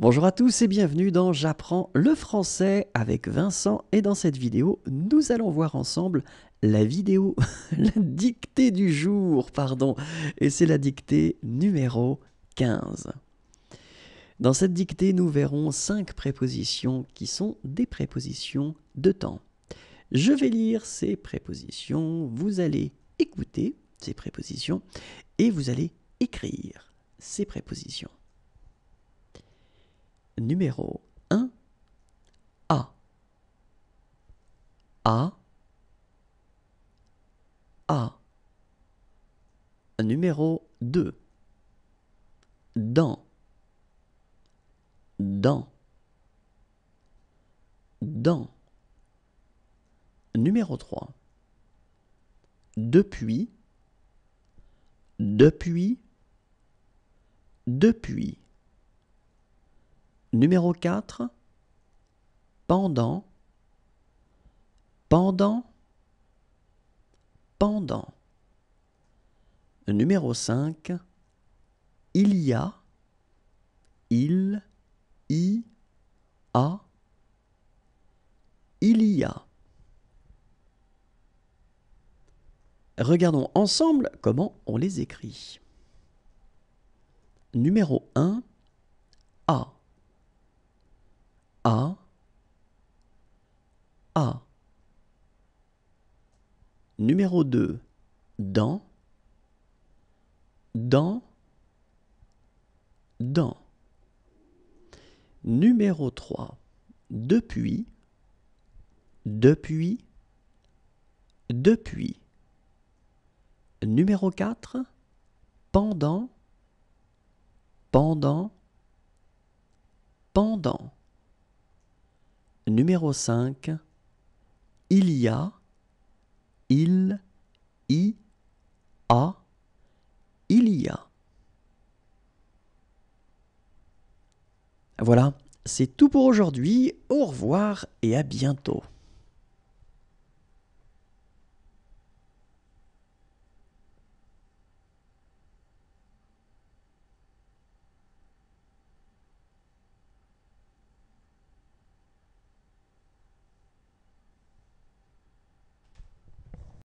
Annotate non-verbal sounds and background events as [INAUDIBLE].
Bonjour à tous et bienvenue dans J'apprends le français avec Vincent et dans cette vidéo nous allons voir ensemble la vidéo, [LAUGHS] la dictée du jour, pardon, et c'est la dictée numéro 15. Dans cette dictée nous verrons cinq prépositions qui sont des prépositions de temps. Je vais lire ces prépositions, vous allez écouter ces prépositions et vous allez écrire ces prépositions numéro 1 A A A numéro 2 dans dans dans numéro 3 depuis depuis depuis Numéro 4. Pendant. Pendant. Pendant. Numéro 5. Il y a. Il. y A. Il y a. Regardons ensemble comment on les écrit. Numéro 1. A. Numéro 2. Dans. Dans. Dans. Numéro 3. Depuis. Depuis. Depuis. Numéro 4. Pendant. Pendant. Pendant. Numéro 5 il y a, il, i, a, il y a. Voilà, c'est tout pour aujourd'hui. Au revoir et à bientôt.